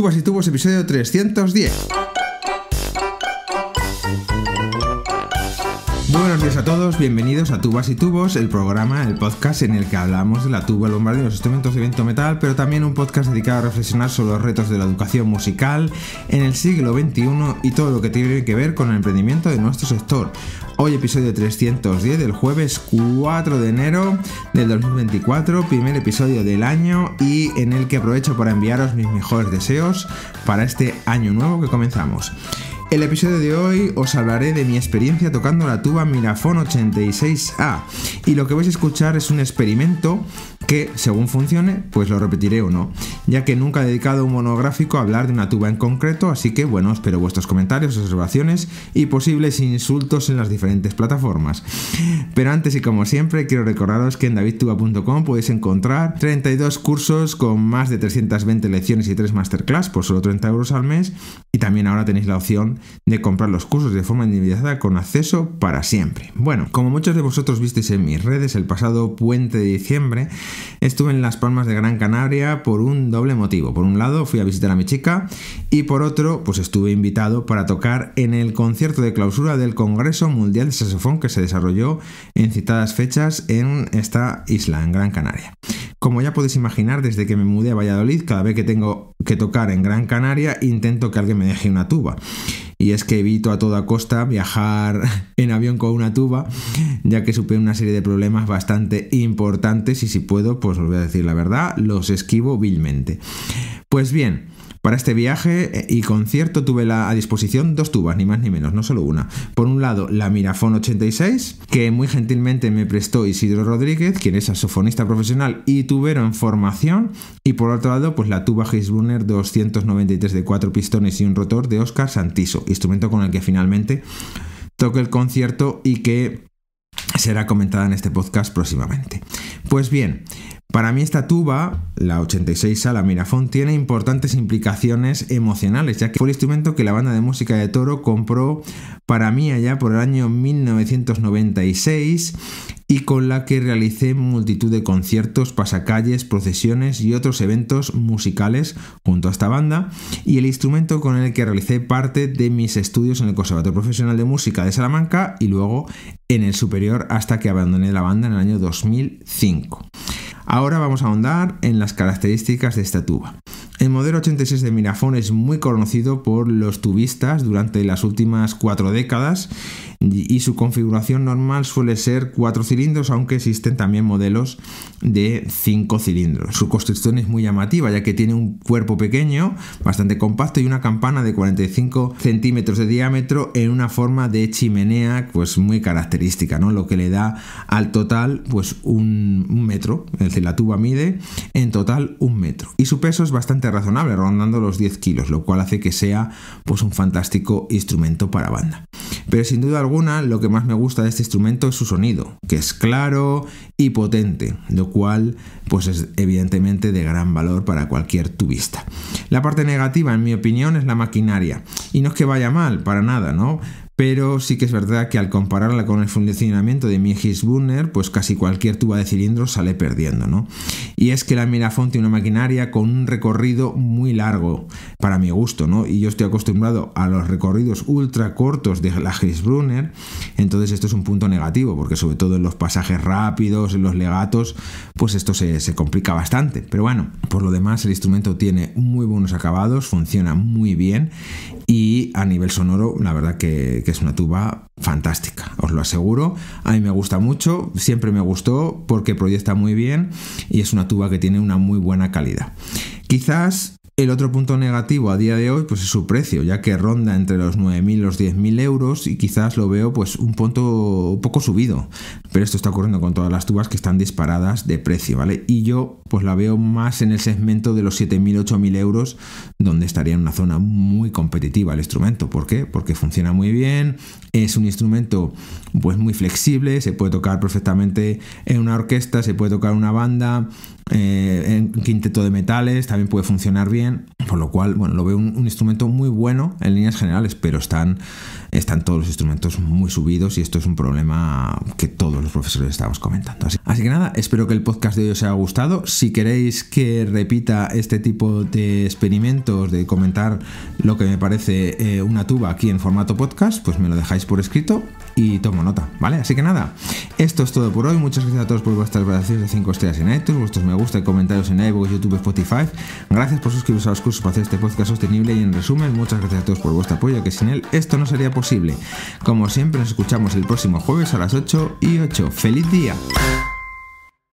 Tubas y Tubos, episodio 310. todos, bienvenidos a Tubas y Tubos, el programa, el podcast en el que hablamos de la tuba lombardía y los instrumentos de viento metal, pero también un podcast dedicado a reflexionar sobre los retos de la educación musical en el siglo XXI y todo lo que tiene que ver con el emprendimiento de nuestro sector. Hoy episodio 310 del jueves 4 de enero del 2024, primer episodio del año y en el que aprovecho para enviaros mis mejores deseos para este año nuevo que comenzamos. El episodio de hoy os hablaré de mi experiencia tocando la tuba Mirafon 86A y lo que vais a escuchar es un experimento que, según funcione, pues lo repetiré o no, ya que nunca he dedicado un monográfico a hablar de una tuba en concreto, así que bueno, espero vuestros comentarios, observaciones y posibles insultos en las diferentes plataformas. Pero antes y como siempre, quiero recordaros que en davidtuba.com podéis encontrar 32 cursos con más de 320 lecciones y 3 masterclass por solo 30 euros al mes y también ahora tenéis la opción de comprar los cursos de forma individualizada con acceso para siempre. Bueno, como muchos de vosotros visteis en mis redes el pasado puente de diciembre, estuve en Las Palmas de Gran Canaria por un doble motivo. Por un lado, fui a visitar a mi chica y por otro, pues estuve invitado para tocar en el concierto de clausura del Congreso Mundial de Saxofón que se desarrolló en citadas fechas en esta isla, en Gran Canaria. Como ya podéis imaginar, desde que me mudé a Valladolid, cada vez que tengo que tocar en Gran Canaria, intento que alguien me deje una tuba. Y es que evito a toda costa viajar en avión con una tuba, ya que supe una serie de problemas bastante importantes y si puedo, pues os voy a decir la verdad, los esquivo vilmente. Pues bien, para este viaje eh, y concierto tuve a disposición dos tubas, ni más ni menos, no solo una. Por un lado, la Mirafon 86, que muy gentilmente me prestó Isidro Rodríguez, quien es saxofonista profesional y tubero en formación. Y por otro lado, pues la tuba Heisbrunner 293 de cuatro pistones y un rotor de Oscar Santiso, instrumento con el que finalmente toque el concierto y que será comentada en este podcast próximamente. Pues bien, para mí esta tuba, la 86 Sala Mirafón, tiene importantes implicaciones emocionales, ya que fue el instrumento que la banda de música de Toro compró para mí allá por el año 1996 y con la que realicé multitud de conciertos, pasacalles, procesiones y otros eventos musicales junto a esta banda, y el instrumento con el que realicé parte de mis estudios en el Conservatorio Profesional de Música de Salamanca y luego en el Superior hasta que abandoné la banda en el año 2005. Ahora vamos a ahondar en las características de esta tuba. El modelo 86 de Mirafón es muy conocido por los tubistas durante las últimas cuatro décadas y su configuración normal suele ser cuatro cilindros, aunque existen también modelos de cinco cilindros. Su construcción es muy llamativa, ya que tiene un cuerpo pequeño, bastante compacto y una campana de 45 centímetros de diámetro en una forma de chimenea, pues muy característica, ¿no? Lo que le da al total, pues un, metro, es decir, la tuba mide en total un metro. Y su peso es bastante razonable, rondando los 10 kilos, lo cual hace que sea pues, un fantástico instrumento para banda. Pero sin duda alguna, lo que más me gusta de este instrumento es su sonido, que es claro y potente, lo cual pues, es evidentemente de gran valor para cualquier tubista. La parte negativa, en mi opinión, es la maquinaria. Y no es que vaya mal, para nada, ¿no? pero sí que es verdad que al compararla con el funcionamiento de mi Brunner pues casi cualquier tuba de cilindro sale perdiendo, ¿no? Y es que la Mirafont tiene una maquinaria con un recorrido muy largo para mi gusto, ¿no? Y yo estoy acostumbrado a los recorridos ultra cortos de la Brunner, entonces esto es un punto negativo, porque sobre todo en los pasajes rápidos, en los legatos, pues esto se, complica bastante. Pero bueno, por lo demás el instrumento tiene muy buenos acabados, funciona muy bien y a nivel sonoro la verdad que es una tuba fantástica, os lo aseguro. A mí me gusta mucho, siempre me gustó porque proyecta muy bien y es una tuba que tiene una muy buena calidad. Quizás el otro punto negativo a día de hoy pues es su precio, ya que ronda entre los 9.000 y los 10.000 euros y quizás lo veo pues un punto poco subido. Pero esto está ocurriendo con todas las tubas que están disparadas de precio, ¿vale? Y yo pues la veo más en el segmento de los 7.000, 8.000 euros, donde estaría en una zona muy competitiva el instrumento. ¿Por qué? Porque funciona muy bien, es un instrumento pues muy flexible, se puede tocar perfectamente en una orquesta, se puede tocar una banda, eh, en quinteto de metales también puede funcionar bien, por lo cual, bueno, lo veo un, instrumento muy bueno en líneas generales, pero están, están todos los instrumentos muy subidos y esto es un problema que todos los profesores estamos comentando. Así, así que nada, espero que el podcast de hoy os haya gustado. Si queréis que repita este tipo de experimentos, de comentar lo que me parece eh, una tuba aquí en formato podcast, pues me lo dejáis por escrito y tomo nota, ¿vale? Así que nada, esto es todo por hoy. Muchas gracias a todos por vuestras valoraciones de 5 estrellas en iTunes, vuestros me gusta y comentarios en iVoox, YouTube, Spotify. Gracias por suscribiros a los cursos para hacer este podcast sostenible y en resumen, muchas gracias a todos por vuestro apoyo, que sin él esto no sería posible. Como siempre, nos escuchamos el próximo jueves a las 8 y 8. ¡Feliz día!